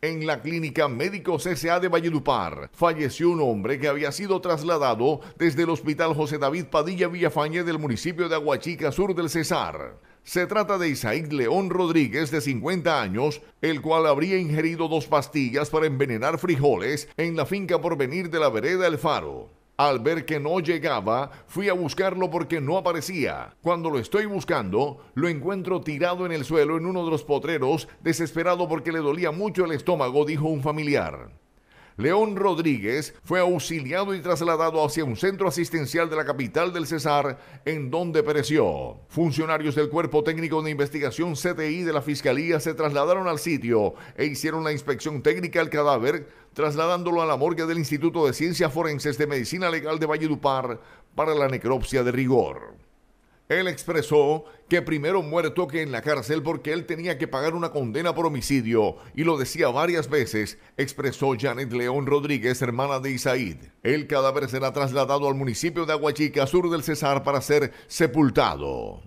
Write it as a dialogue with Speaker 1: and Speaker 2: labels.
Speaker 1: En la clínica médico CSA de Valledupar falleció un hombre que había sido trasladado desde el Hospital José David Padilla Villafañe del municipio de Aguachica Sur del Cesar. Se trata de Isaí León Rodríguez, de 50 años, el cual habría ingerido dos pastillas para envenenar frijoles en la finca por venir de la vereda El Faro. Al ver que no llegaba, fui a buscarlo porque no aparecía. Cuando lo estoy buscando, lo encuentro tirado en el suelo en uno de los potreros, desesperado porque le dolía mucho el estómago, dijo un familiar. León Rodríguez fue auxiliado y trasladado hacia un centro asistencial de la capital del Cesar, en donde pereció. Funcionarios del Cuerpo Técnico de Investigación CTI de la Fiscalía se trasladaron al sitio e hicieron la inspección técnica al cadáver, trasladándolo a la morgue del Instituto de Ciencias Forenses de Medicina Legal de Valledupar para la necropsia de rigor. Él expresó que primero muerto que en la cárcel porque él tenía que pagar una condena por homicidio y lo decía varias veces, expresó Janet León Rodríguez, hermana de Isaid. El cadáver será trasladado al municipio de Aguachica, sur del Cesar, para ser sepultado.